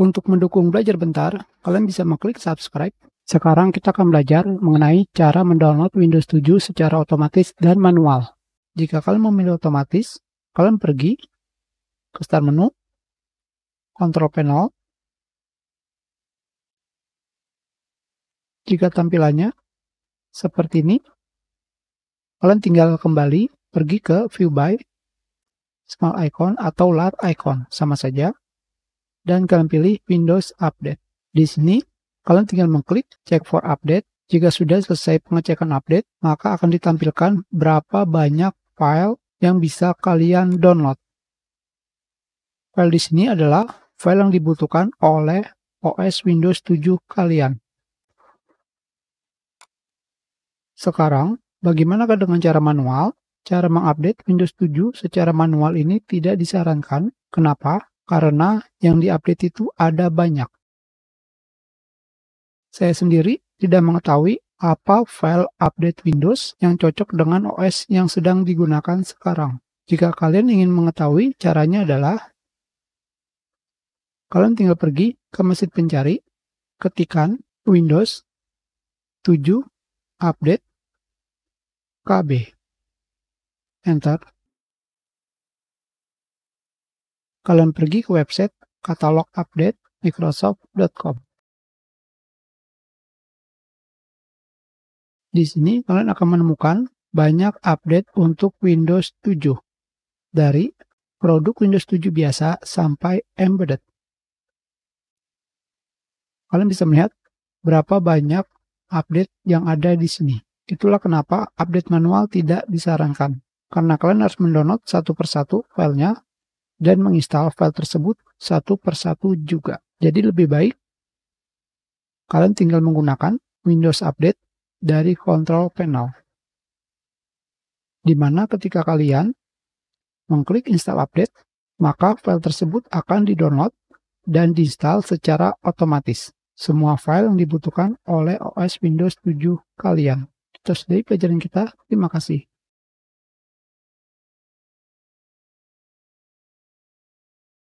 Untuk mendukung belajar bentar, kalian bisa mengklik subscribe. Sekarang kita akan belajar mengenai cara mendownload Windows 7 secara otomatis dan manual. Jika kalian memilih otomatis, kalian pergi ke start menu, Control panel. Jika tampilannya seperti ini, kalian tinggal kembali pergi ke view by small icon atau large icon sama saja dan kalian pilih Windows Update. Di sini, kalian tinggal mengklik Check for Update. Jika sudah selesai pengecekan update, maka akan ditampilkan berapa banyak file yang bisa kalian download. File di sini adalah file yang dibutuhkan oleh OS Windows 7 kalian. Sekarang, bagaimana dengan cara manual? Cara mengupdate Windows 7 secara manual ini tidak disarankan. Kenapa? karena yang diupdate itu ada banyak. Saya sendiri tidak mengetahui apa file update Windows yang cocok dengan OS yang sedang digunakan sekarang. Jika kalian ingin mengetahui caranya adalah kalian tinggal pergi ke mesin pencari, ketikan Windows 7 update KB. Enter. kalian pergi ke website katalog update microsoft.com. Di sini kalian akan menemukan banyak update untuk Windows 7 dari produk Windows 7 biasa sampai embedded. Kalian bisa melihat berapa banyak update yang ada di sini. Itulah kenapa update manual tidak disarankan. Karena kalian harus mendownload satu persatu filenya dan menginstal file tersebut satu persatu juga. Jadi lebih baik kalian tinggal menggunakan Windows Update dari Control Panel. Di mana ketika kalian mengklik Install Update, maka file tersebut akan didownload dan diinstal secara otomatis. Semua file yang dibutuhkan oleh OS Windows 7 kalian. Terus dari pelajaran kita, terima kasih.